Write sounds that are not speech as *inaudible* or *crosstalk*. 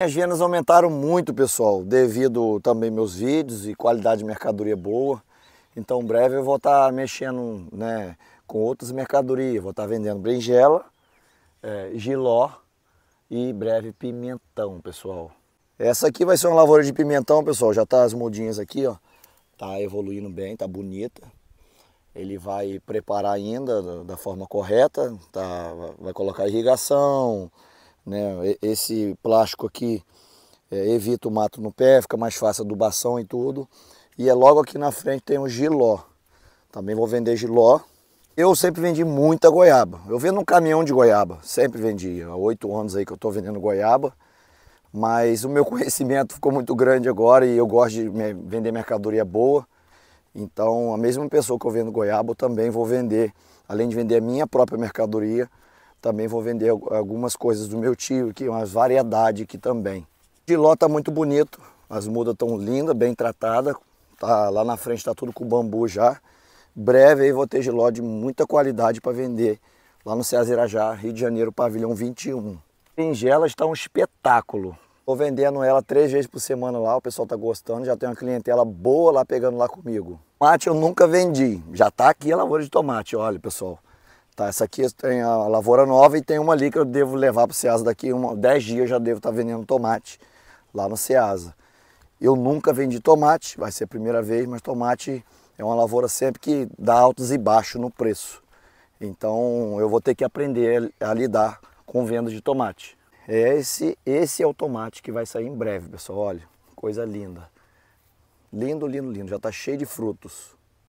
As vendas aumentaram muito, pessoal, devido também meus vídeos e qualidade de mercadoria boa. Então, em breve eu vou estar tá mexendo né, com outras mercadorias. Vou estar tá vendendo berinjela, é, giló e breve pimentão, pessoal. Essa aqui vai ser uma lavoura de pimentão, pessoal. Já tá as mudinhas aqui, ó. Tá evoluindo bem, tá bonita. Ele vai preparar ainda da, da forma correta. Tá, vai colocar irrigação, né? Esse plástico aqui é, evita o mato no pé, fica mais fácil adubação e tudo. E é logo aqui na frente tem o giló. Também vou vender giló. Eu sempre vendi muita goiaba. Eu vendo um caminhão de goiaba, sempre vendi. Há oito anos aí que eu estou vendendo goiaba. Mas o meu *laughs* conhecimento ficou muito grande agora e eu gosto de vender mercadoria boa. Então, a mesma pessoa que eu vendo goiaba, eu também vou vender, além de vender a minha própria mercadoria, também vou vender algumas coisas do meu tio aqui, umas variedades aqui também. De ló tá muito bonito, as mudas tão lindas, bem tratadas. Tá, lá na frente tá tudo com bambu já. Breve aí vou ter giló de muita qualidade para vender lá no César Irajá, Rio de Janeiro, pavilhão 21. Pingela está um espetáculo. Estou vendendo ela três vezes por semana lá, o pessoal está gostando, já tem uma clientela boa lá pegando lá comigo. Tomate eu nunca vendi, já está aqui a lavoura de tomate, olha pessoal. Tá, essa aqui tem a lavoura nova e tem uma ali que eu devo levar para o Ceasa daqui uma, 10 dias, já devo estar tá vendendo tomate lá no Ceasa. Eu nunca vendi tomate, vai ser a primeira vez, mas tomate é uma lavoura sempre que dá altos e baixos no preço. Então eu vou ter que aprender a lidar com vendas de tomate. É esse, esse é o tomate que vai sair em breve, pessoal. Olha, coisa linda. Lindo, lindo, lindo. Já está cheio de frutos.